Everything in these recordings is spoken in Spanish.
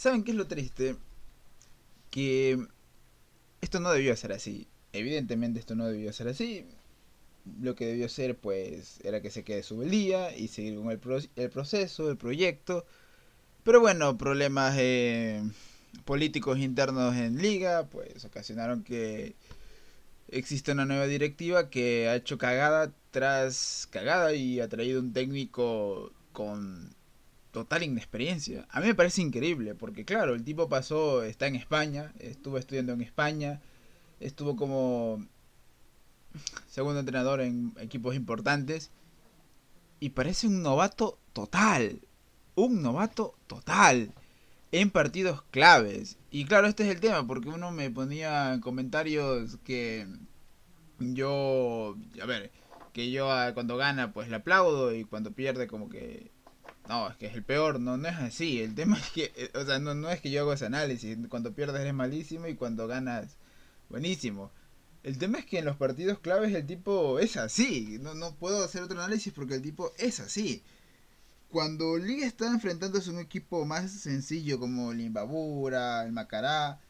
¿Saben qué es lo triste? Que esto no debió ser así. Evidentemente esto no debió ser así. Lo que debió ser pues era que se quede su día y seguir con el, el, proceso, el proyecto. Pero bueno, problemas eh, políticos internos en liga pues ocasionaron que existe una nueva directiva que ha hecho cagada tras cagada y ha traído un técnico con total inexperiencia. A mí me parece increíble, porque claro, el tipo pasó, está en España, estuvo estudiando en España, estuvo como segundo entrenador en equipos importantes, y parece un novato total, un novato total, en partidos claves. Y claro, este es el tema, porque uno me ponía comentarios que yo, a ver, que yo ah, cuando gana pues le aplaudo y cuando pierde como que no, es que es el peor, no, es así. El tema es que, eh, o sea, no, no es que yo hago ese análisis. Cuando pierdes eres malísimo y cuando ganas, buenísimo. El tema es que en los partidos claves el tipo es así. No, no puedo hacer otro análisis porque el tipo es así. Cuando Liga está enfrentándose a un equipo más sencillo como el Imbabura, el Macará,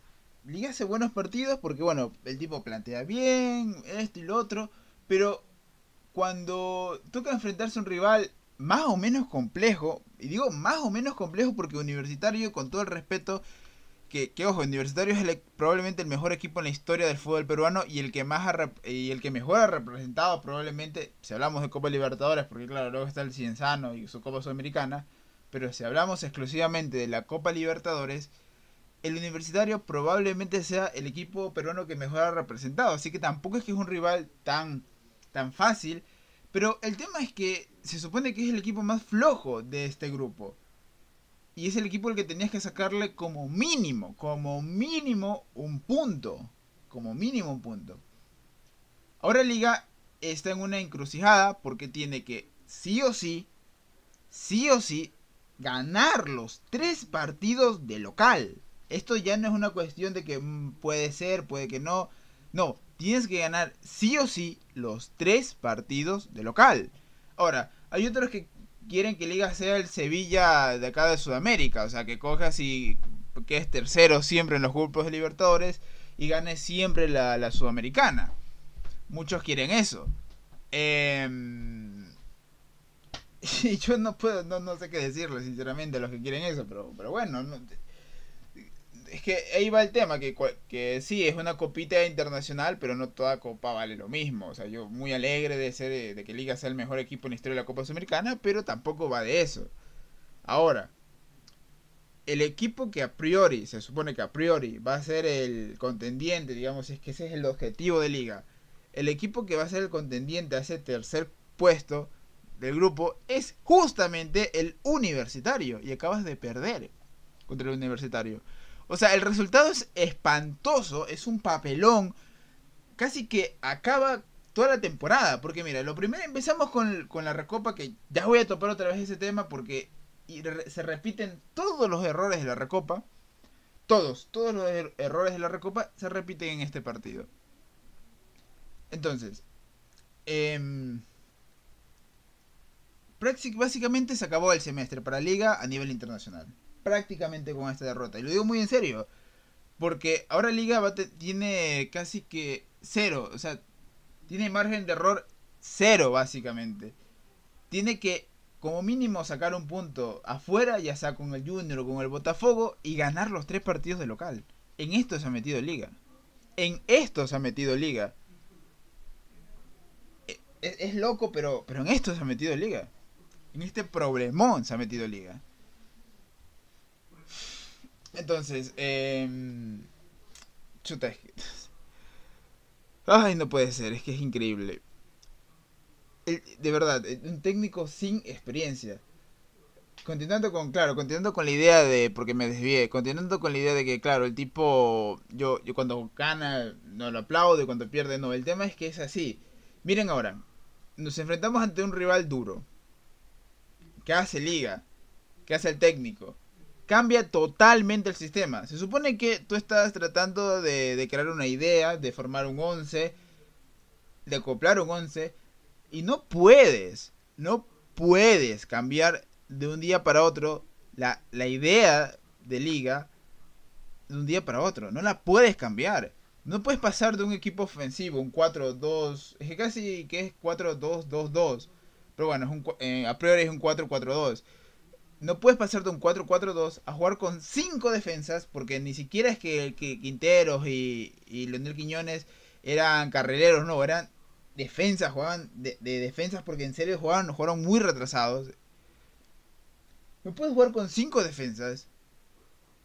Liga hace buenos partidos porque, bueno, el tipo plantea bien, esto y lo otro, pero cuando toca enfrentarse a un rival más o menos complejo, y digo más o menos complejo porque Universitario, con todo el respeto, que, ojo, Universitario es e, probablemente el mejor equipo en la historia del fútbol peruano y el que más y el que mejor ha representado probablemente, si hablamos de Copa Libertadores, porque claro, luego está el Cienzano y su Copa Sudamericana, pero si hablamos exclusivamente de la Copa Libertadores, el Universitario probablemente sea el equipo peruano que mejor ha representado, así que tampoco es que es un rival tan, tan fácil pero el tema es que se supone que es el equipo más flojo de este grupo. Y es el equipo el que tenías que sacarle como mínimo, como mínimo un punto. Como mínimo un punto. Ahora Liga está en una encrucijada porque tiene que sí o sí, sí o sí, ganar los tres partidos de local. Esto ya no es una cuestión de que mm, puede ser, puede que no. No, tienes que ganar sí o sí los tres partidos de local. Ahora, hay otros que quieren que Liga sea el Sevilla de acá de Sudamérica, o sea, que cojas y que es tercero siempre en los grupos de Libertadores y gane siempre la, Sudamericana. Muchos quieren eso. Em, y yo no puedo, no, no, sé qué decirle, sinceramente, a los que quieren eso, pero, pero bueno, es que ahí va el tema, que, que sí, es una copita internacional, pero no toda copa vale lo mismo. O sea, yo muy alegre de ser eh, de que Liga sea el mejor equipo en la historia de la Copa Sudamericana, pero tampoco va de eso. Ahora, el equipo que a priori, se supone que a priori va a ser el contendiente, digamos, es que ese es el objetivo de Liga, el equipo que va a ser el contendiente a ese tercer puesto del grupo es justamente el universitario y acabas de perder contra el universitario. O sea, el resultado es espantoso, es un papelón. Casi que acaba toda la temporada. Porque mira, lo primero empezamos con, la recopa, que ya voy a topar otra vez ese tema porque se repiten todos los errores de la recopa. Todos, todos los er, errores de la recopa se repiten en este partido. Entonces, eh, básicamente se acabó el semestre para Liga a nivel internacional prácticamente con esta derrota. Y lo digo muy en serio. Porque ahora Liga tiene casi que cero. O sea, tiene margen de error cero básicamente. Tiene que como mínimo sacar un punto afuera, ya sea con el Junior o con el Botafogo, y ganar los tres partidos de local. En esto se ha metido Liga. En esto se ha metido Liga. Es, e, es, loco, pero, pero en esto se ha metido Liga. En este problemón se ha metido Liga. Entonces, em, chuta, Ay, no puede ser, es que es increíble. de verdad, eh, un técnico sin experiencia. Continuando con, claro, continuando con la idea de, porque me desvié, continuando con la idea de que, claro, el tipo, yo, yo cuando gana no lo aplaudo y cuando pierde no, el tema es que es así. Miren ahora, nos enfrentamos ante un rival duro, ¿qué hace liga, ¿qué hace el técnico, cambia totalmente el sistema. Se supone que tú estás tratando de, crear una idea, de formar un 11, de acoplar un 11, y no puedes, no puedes cambiar de un día para otro la, la idea de liga de un día para otro. No la puedes cambiar. No puedes pasar de un equipo ofensivo, un 4-2, es que casi que es 4-2-2-2. Pero bueno, eh, a priori es un 4-4-2 no puedes pasar de un 4-4-2 a jugar con 5 defensas, porque ni siquiera es que, Quinteros y, y, Leonel Quiñones eran carrileros, no, eran defensas, jugaban de, defensas porque en serio jugaban, jugaron muy retrasados. No puedes jugar con 5 defensas,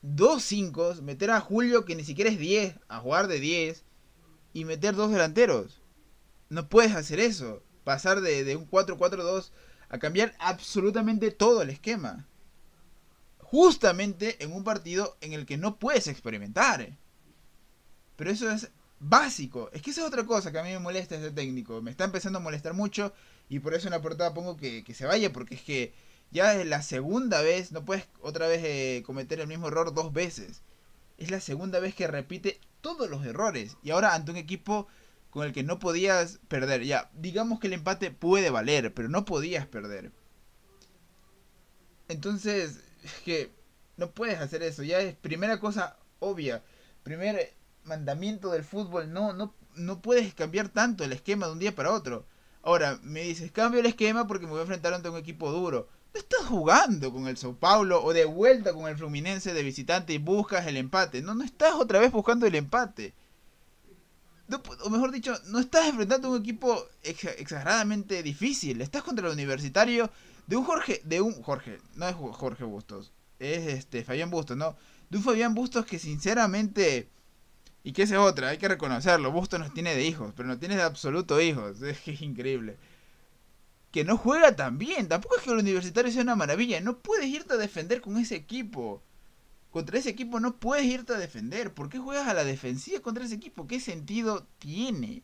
2 5 meter a Julio que ni siquiera es 10, a jugar de 10, y meter dos delanteros. No puedes hacer eso, pasar de, de un 4-4-2 a cambiar absolutamente todo el esquema. Justamente en un partido en el que no puedes experimentar. Pero eso es básico. Es que esa es otra cosa que a mí me molesta este técnico. Me está empezando a molestar mucho y por eso en la portada pongo que, se vaya porque es que ya es la segunda vez, no puedes otra vez eh, cometer el mismo error dos veces. Es la segunda vez que repite todos los errores y ahora ante un equipo con el que no podías perder. Ya, digamos que el empate puede valer, pero no podías perder. Entonces, es que no puedes hacer eso. Ya es primera cosa obvia. Primer mandamiento del fútbol. No, no, no puedes cambiar tanto el esquema de un día para otro. Ahora, me dices, cambio el esquema porque me voy a enfrentar ante un equipo duro. No estás jugando con el Sao Paulo o de vuelta con el Fluminense de visitante y buscas el empate. No, no estás otra vez buscando el empate o mejor dicho, no estás enfrentando a un equipo exageradamente difícil. Estás contra el universitario de un Jorge, de un Jorge, no es Jorge Bustos, es este Fabián Bustos, ¿no? De un Fabián Bustos que sinceramente, y que es otra, hay que reconocerlo, Bustos no tiene de hijos, pero no tiene de absoluto hijos, es increíble. Que no juega tan bien, tampoco es que el universitario sea una maravilla, no puedes irte a defender con ese equipo. Contra ese equipo no puedes irte a defender. ¿Por qué juegas a la defensiva contra ese equipo? ¿Qué sentido tiene?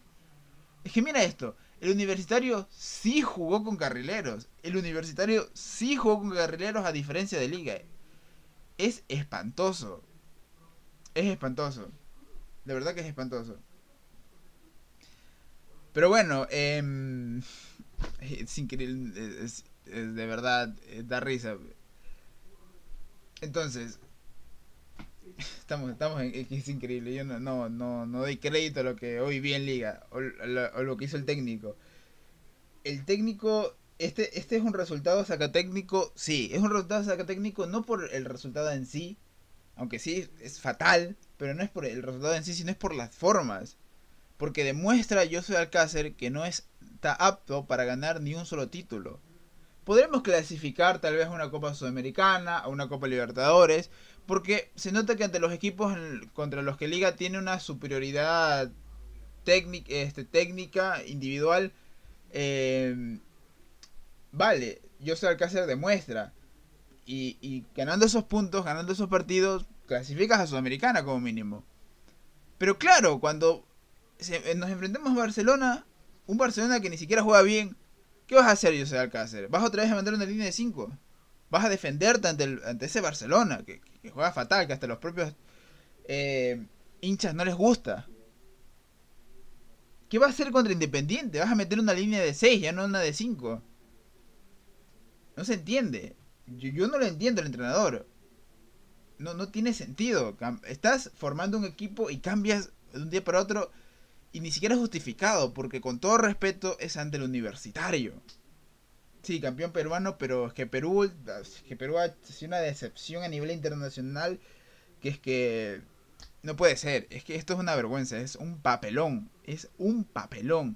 Es que mira esto. El universitario sí jugó con carrileros. El universitario sí jugó con carrileros a diferencia de liga. Es espantoso. Es espantoso. De verdad que es espantoso. Pero bueno, em, sin es de verdad, eh, da risa. Entonces, Estamos, estamos en, es increíble. Yo no, no, no, doy crédito a lo que hoy bien Liga o, lo, que hizo el técnico. El técnico, este, este es un resultado técnico sí, es un resultado técnico no por el resultado en sí, aunque sí es fatal, pero no es por el resultado en sí, sino es por las formas. Porque demuestra yo soy Alcácer que no está apto para ganar ni un solo título. Podremos clasificar tal vez a una Copa Sudamericana, a una Copa Libertadores, porque se nota que ante los equipos contra los que liga tiene una superioridad técnica, este, técnica individual. Eh, vale, yo Alcácer demuestra. Y, ganando esos puntos, ganando esos partidos, clasificas a Sudamericana como mínimo. Pero claro, cuando eh, nos enfrentemos a Barcelona, un Barcelona que ni siquiera juega bien, ¿qué vas a hacer, José Alcácer? ¿Vas otra vez a mandar una línea de 5? vas a defenderte ante, ante ese Barcelona que, juega fatal, que hasta los propios eh, hinchas no les gusta. ¿Qué va a hacer contra Independiente? Vas a meter una línea de 6, ya no una de 5. No se entiende. Yo, yo no lo entiendo el entrenador. No, no tiene sentido. Estás formando un equipo y cambias de un día para otro y ni siquiera es justificado porque con todo respeto es ante el universitario. Sí, campeón peruano, pero es que Perú, que Perú ha sido una decepción a nivel internacional, que es que no puede ser, es que esto es una vergüenza, es un papelón, es un papelón.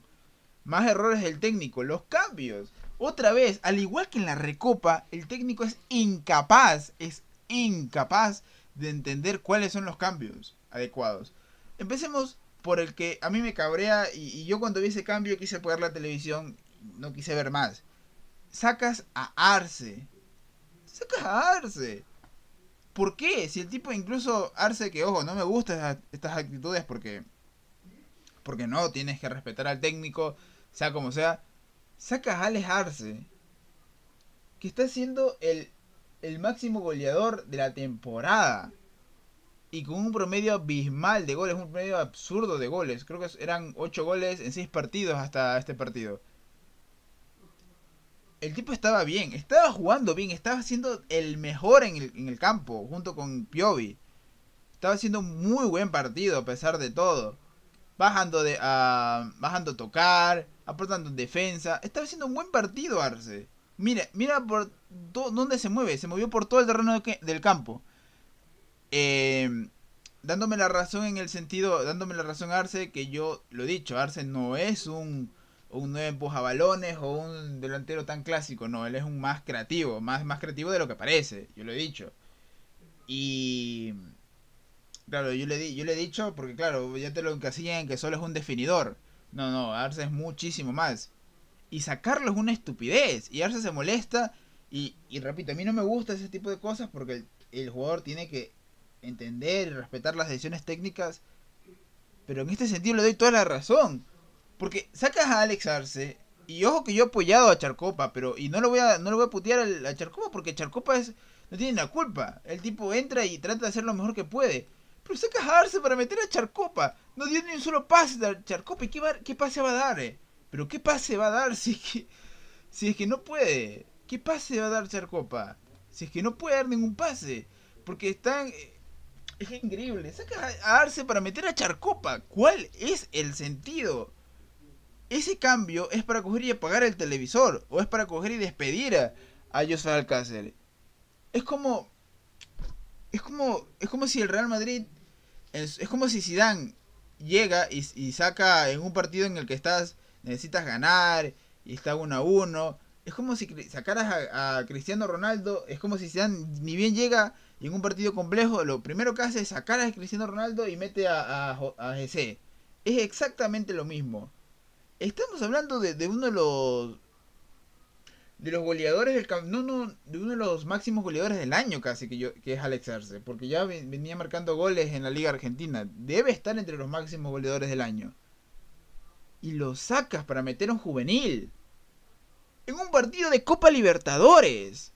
Más errores del técnico, los cambios. Otra vez, al igual que en la recopa, el técnico es incapaz, es incapaz de entender cuáles son los cambios adecuados. Empecemos por el que a mí me cabrea y, y yo cuando vi ese cambio quise apagar la televisión, no quise ver más sacas a Arce. Sacas a Arce. ¿Por qué? Si el tipo incluso Arce, que ojo, no me gustan estas actitudes porque... Porque no, tienes que respetar al técnico, sea como sea. Sacas a Alex Arce, que está siendo el, el máximo goleador de la temporada y con un promedio abismal de goles, un promedio absurdo de goles. Creo que eran 8 goles en 6 partidos hasta este partido el tipo estaba bien, estaba jugando bien, estaba siendo el mejor en el, campo, junto con Piovi. Estaba haciendo muy buen partido a pesar de todo. Bajando de bajando a tocar, aportando en defensa. Estaba haciendo un buen partido Arce. Mira, mira por dónde se mueve. Se movió por todo el terreno del campo. Em, dándome la razón en el sentido, dándome la razón Arce, que yo lo he dicho, Arce no es un un empuja balones. o un delantero tan clásico. No, él es un más creativo, más, más creativo de lo que parece, yo lo he dicho. Y claro, yo le, yo le he dicho, porque claro, ya te lo encasillan en que solo es un definidor. No, no, Arce es muchísimo más. Y sacarlo es una estupidez. Y Arce se molesta. Y, y repito, a mí no me gusta ese tipo de cosas porque el, el jugador tiene que entender y respetar las decisiones técnicas. Pero en este sentido le doy toda la razón. Porque sacas a Alex Arce, y ojo que yo he apoyado a Charcopa, pero y no le voy a, no voy a putear a, Charcopa porque Charcopa es, no tiene la culpa. El tipo entra y trata de hacer lo mejor que puede. Pero sacas a Arce para meter a Charcopa. No dio ni un solo pase de Charcopa. ¿Y qué, pase va a dar? Eh? Pero ¿qué pase va a dar si es que, si es que no puede? ¿Qué pase va a dar Charcopa? Si es que no puede dar ningún pase. Porque están... Eh, es increíble. Sacas a Arce para meter a Charcopa. ¿Cuál es el sentido? ese cambio es para coger y apagar el televisor o es para coger y despedir a, José Alcácer. Es como es como es como si el Real Madrid es, como si Zidane llega y, saca en un partido en el que estás necesitas ganar y está uno a uno es como si sacaras a, Cristiano Ronaldo, es como si Zidane ni bien llega y en un partido complejo, lo primero que hace es sacar a Cristiano Ronaldo y mete a, a, Es exactamente lo mismo. Estamos hablando de, uno de los de los goleadores del no no de uno de los máximos goleadores del año casi que yo que es Alex Arce porque ya venía marcando goles en la Liga Argentina debe estar entre los máximos goleadores del año y lo sacas para meter un juvenil en un partido de Copa Libertadores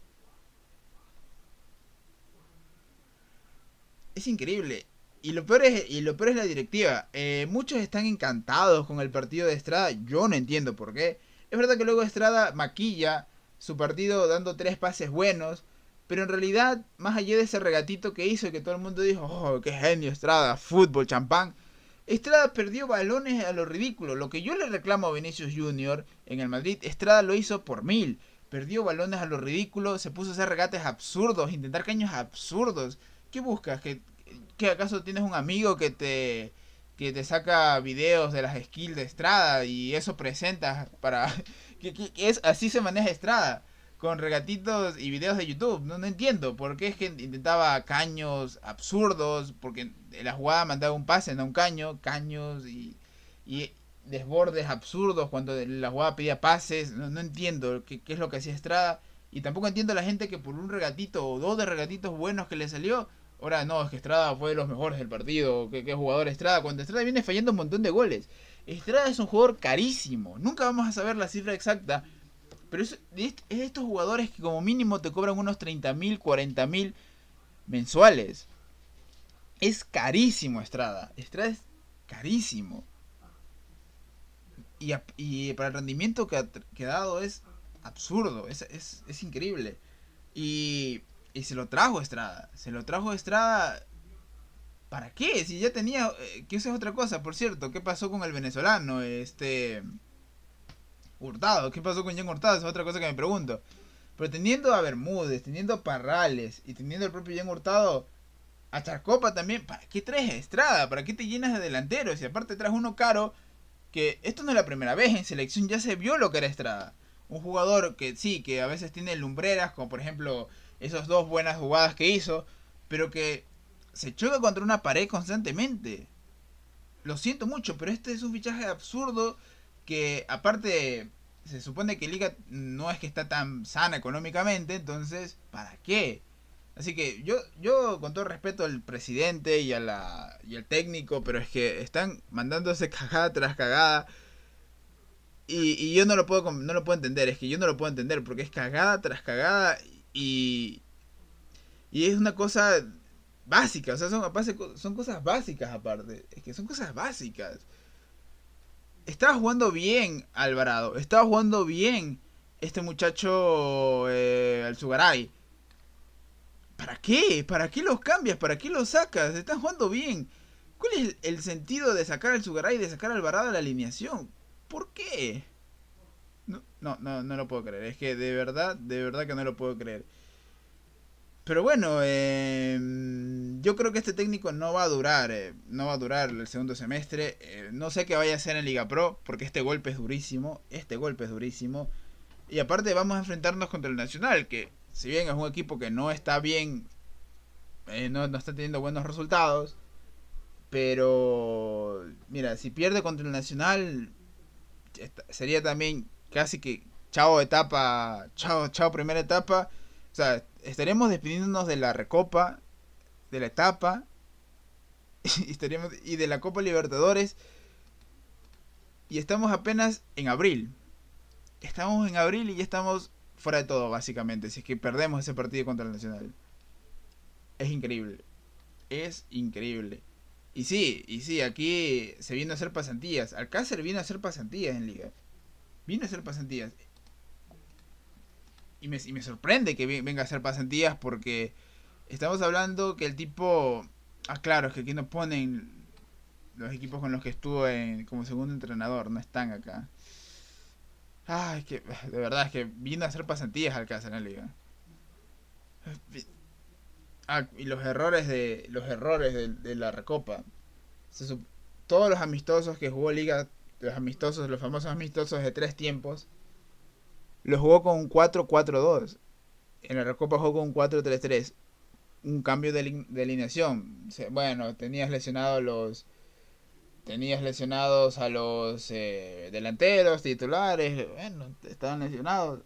es increíble y lo peor es, y lo peor es la directiva. Eh, muchos están encantados con el partido de Estrada. Yo no entiendo por qué. Es verdad que luego Estrada maquilla su partido dando tres pases buenos. Pero en realidad, más allá de ese regatito que hizo, que todo el mundo dijo, oh, qué genio Estrada, fútbol, champán. Estrada perdió balones a lo ridículo. Lo que yo le reclamo a Vinicius Jr. en el Madrid, Estrada lo hizo por mil. Perdió balones a lo ridículo, se puso a hacer regates absurdos, intentar caños absurdos. ¿Qué buscas? ¿Que, ¿Qué acaso tienes un amigo que te que te saca videos de las skills de Estrada y eso presenta para que, es así se maneja Estrada con regatitos y videos de YouTube. No, no entiendo por qué es que intentaba caños absurdos, porque la jugada mandaba un pase, no un caño, caños y, y desbordes absurdos cuando la jugada pedía pases. No, no entiendo qué, qué es lo que hacía Estrada. Y tampoco entiendo a la gente que por un regatito o dos de regatitos buenos que le salió, Ahora no, es que Estrada fue de los mejores del partido. ¿Qué, qué jugador Estrada? Cuando Estrada viene fallando un montón de goles. Estrada es un jugador carísimo. Nunca vamos a saber la cifra exacta. Pero es, de estos jugadores que como mínimo te cobran unos 30 mil, 40 mil mensuales. Es carísimo Estrada. Estrada es carísimo. Y, para el rendimiento que ha, quedado dado es absurdo. Es, es increíble. Y y se lo trajo Estrada. Se lo trajo Estrada. ¿Para qué? Si ya tenía. ¿Qué eh, que eso es otra cosa, por cierto. ¿Qué pasó con el venezolano? Este. Hurtado. ¿Qué pasó con Jan Hurtado? Esa es otra cosa que me pregunto. Pero teniendo a Bermúdez, teniendo a Parrales y teniendo el propio Jan Hurtado, a Charcopa también, ¿para qué traes Estrada? ¿Para qué te llenas de delanteros? Y aparte traes uno caro, que esto no es la primera vez, en selección ya se vio lo que era Estrada. Un jugador que sí, que a veces tiene lumbreras, como por ejemplo esas dos buenas jugadas que hizo, pero que se choca contra una pared constantemente. Lo siento mucho, pero este es un fichaje absurdo que aparte se supone que Liga no es que está tan sana económicamente, entonces, ¿para qué? Así que yo, yo con todo respeto al presidente y, a la, y al técnico, pero es que están mandándose cagada tras cagada. Y, yo no lo puedo no lo puedo entender, es que yo no lo puedo entender porque es cagada tras cagada y, y es una cosa básica, o sea, son, son cosas básicas aparte, es que son cosas básicas. Estaba jugando bien Alvarado, estaba jugando bien este muchacho al eh, Alzugaray. ¿Para qué? ¿Para qué los cambias? ¿Para qué los sacas? Están jugando bien. ¿Cuál es el sentido de sacar al Sugaray y de sacar al Alvarado de la alineación? ¿Por qué? No, no, no lo puedo creer. Es que de verdad, de verdad que no lo puedo creer. Pero bueno, em, yo creo que este técnico no va a durar, eh, no va a durar el segundo semestre. Eh, no sé qué vaya a hacer en Liga Pro, porque este golpe es durísimo, este golpe es durísimo. Y aparte vamos a enfrentarnos contra el Nacional, que si bien es un equipo que no está bien, eh, no, no está teniendo buenos resultados, pero mira, si pierde contra el Nacional, sería también casi que chao etapa, chao, chao primera etapa. O sea, estaremos despidiéndonos de la recopa, de la etapa y, y de la Copa Libertadores. Y estamos apenas en abril. Estamos en abril y ya estamos fuera de todo, básicamente. Si es que perdemos ese partido contra el Nacional. Es increíble. Es increíble. Y sí, y sí, aquí se viene a hacer pasantías. Alcácer viene a hacer pasantías en Liga. Vino a hacer pasantías. Y me, y me sorprende que venga a hacer pasantías porque estamos hablando que el tipo... Ah, claro, es que aquí no ponen los equipos con los que estuvo como segundo entrenador, no están acá. Ay, ah, es que de verdad es que vino a hacer pasantías al casa en la liga. Ah, y los errores de los errores de, la recopa. todos los amistosos que jugó liga los amistosos, los famosos amistosos de tres tiempos, Los jugó con un 4-4-2. En la Recopa jugó con un 4-3-3. Un cambio de, de, alineación. Bueno, tenías lesionados los. Tenías lesionados a los eh, delanteros, titulares, bueno, estaban lesionados.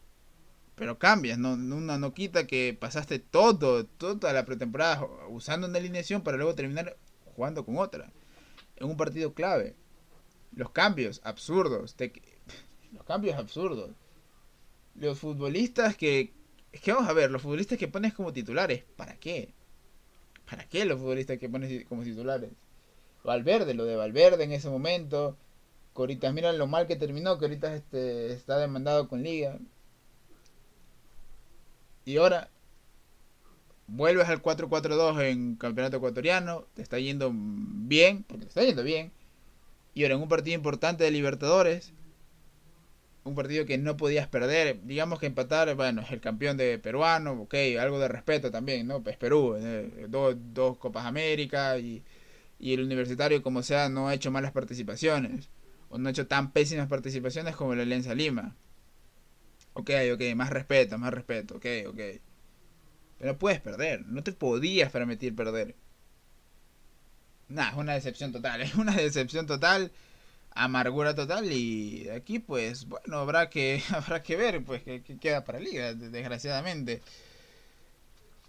Pero cambias, ¿no? una no quita que pasaste todo, toda la pretemporada usando una alineación para luego terminar jugando con otra. En un partido clave. Los cambios absurdos. Los cambios absurdos. Los futbolistas que... Es que vamos a ver, los futbolistas que pones como titulares, ¿para qué? ¿Para qué los futbolistas que pones como titulares? Valverde, lo de Valverde en ese momento. Coritas, mira lo mal que terminó, que ahorita este, está demandado con Liga. Y ahora vuelves al 4-4-2 en campeonato ecuatoriano, te está yendo bien, porque te está yendo bien y ahora en un partido importante de Libertadores, un partido que no podías perder, digamos que empatar, bueno, es el campeón de peruano, ok, algo de respeto también, ¿no? es pues, Perú, eh, dos, dos, Copas América y, el universitario, como sea, no ha hecho malas participaciones, o no ha hecho tan pésimas participaciones como la Alianza Lima. Ok, ok, más respeto, más respeto, ok, ok. Pero puedes perder, no te podías permitir perder nada, es una decepción total, es una decepción total, amargura total y aquí pues bueno, habrá que habrá que ver pues qué queda para liga, desgraciadamente.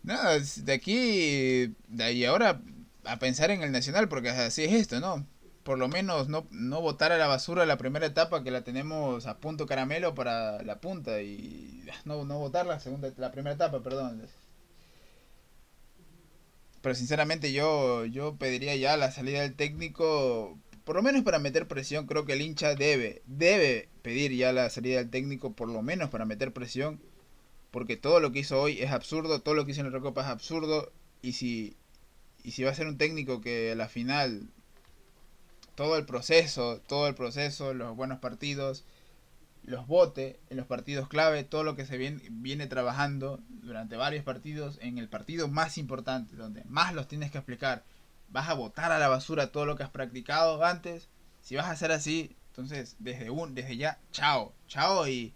Nada, de aquí de ahí ahora a pensar en el Nacional porque así es esto, ¿no? Por lo menos no no botar a la basura la primera etapa que la tenemos a punto caramelo para la punta y ah, no no botar la segunda la primera etapa, perdón. Pero sinceramente yo, yo pediría ya la salida del técnico, por lo menos para meter presión, creo que el hincha debe, debe pedir ya la salida del técnico, por lo menos para meter presión, porque todo lo que hizo hoy es absurdo, todo lo que hizo en la Copa es absurdo, y si, y si va a ser un técnico que a la final, todo el proceso, todo el proceso, los buenos partidos, los bote en los partidos clave, todo lo que se viene, viene, trabajando durante varios partidos, en el partido más importante, donde más los tienes que explicar, vas a votar a la basura todo lo que has practicado antes, si vas a hacer así, entonces desde un, desde ya, chao, chao y,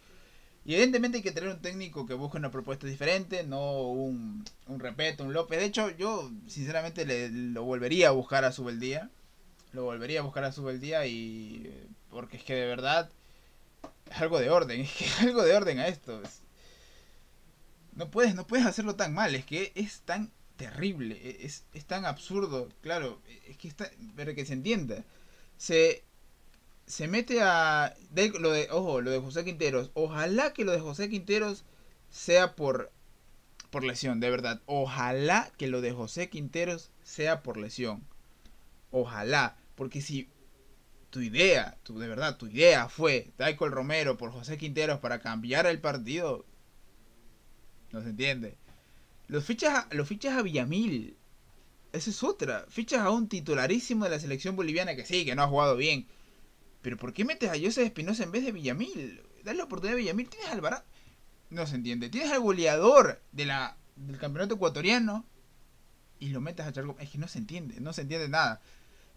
evidentemente hay que tener un técnico que busque una propuesta diferente, no un, un repeto, un López. De hecho, yo sinceramente le, lo volvería a buscar a Subeldía. Lo volvería a buscar a Subeldía y... Eh, porque es que de verdad algo de orden, es que algo de orden a esto. No puedes, no puedes hacerlo tan mal, es que es tan terrible, e, es, tan absurdo, claro, e, es que está, pero que se entienda. Se, se mete a... lo de, ojo, lo de José Quinteros, ojalá que lo de José Quinteros sea por, por lesión, de verdad. Ojalá que lo de José Quinteros sea por lesión. Ojalá, porque si tu idea, tu, de verdad, tu idea fue Daico el Romero por José Quinteros para cambiar el partido, no se entiende. Los fichas, los fichas a Villamil, esa es otra. Fichas a un titularísimo de la selección boliviana que sí, que no ha jugado bien. Pero ¿por qué metes a José Espinosa en vez de Villamil? Dale la oportunidad a Villamil. Tienes al No se entiende. Tienes al goleador de la, del campeonato ecuatoriano y lo metes a Charco. Es que no se entiende, no se entiende nada.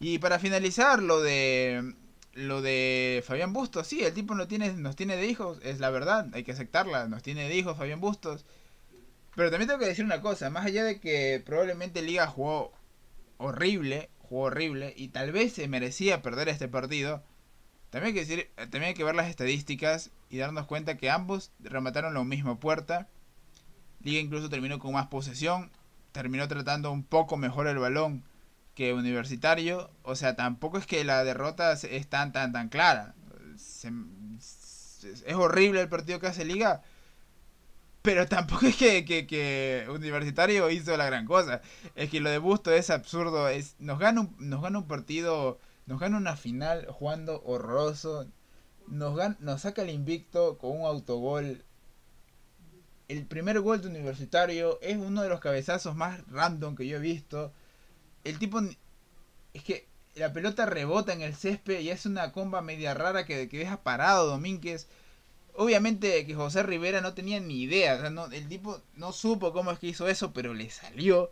Y para finalizar, lo de lo de Fabián Bustos, sí, el tipo no tiene, nos tiene de hijos, es la verdad, hay que aceptarla, nos tiene de hijos Fabián Bustos. Pero también tengo que decir una cosa, más allá de que probablemente Liga jugó horrible, jugó horrible y tal vez se merecía perder este partido, también hay que, decir, también hay que ver las estadísticas y darnos cuenta que ambos remataron la misma puerta. Liga incluso terminó con más posesión, terminó tratando un poco mejor el balón Universitario, o sea, tampoco es que la derrota es tan, tan, tan clara. es horrible el partido que hace Liga, pero tampoco es que, Universitario hizo la gran cosa. Es que lo de Busto es absurdo. Es, nos, gana un, nos gana un partido, nos gana una final jugando horroroso. Nos, nos saca el invicto con un autogol. El primer gol de Universitario es uno de los cabezazos más random que yo he visto el tipo es que la pelota rebota en el césped y es una comba media rara que, que deja parado Domínguez. Obviamente que José Rivera no tenía ni idea, el tipo no supo cómo es que hizo eso, pero le salió.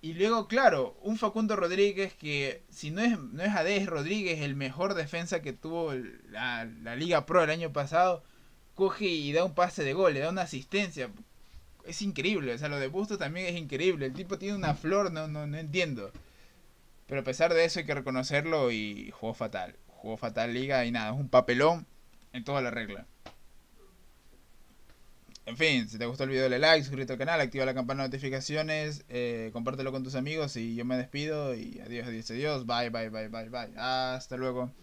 Y luego, claro, un Facundo Rodríguez que, si no es, no es Rodríguez, el mejor defensa que tuvo la Liga Pro el año pasado, coge y da un pase de gol, le da una asistencia es increíble. O sea, lo de Bustos también es increíble. El tipo tiene una flor, no, no, no entiendo. Pero a pesar de eso hay que reconocerlo y jugó fatal. Jugó fatal liga y nada, es un papelón en toda la regla. En fin, si te gustó el video dale like, suscríbete al canal, activa la campana de notificaciones, eh, compártelo con tus amigos y yo me despido y adiós, adiós, adiós, bye, bye, bye, bye, bye. Hasta luego.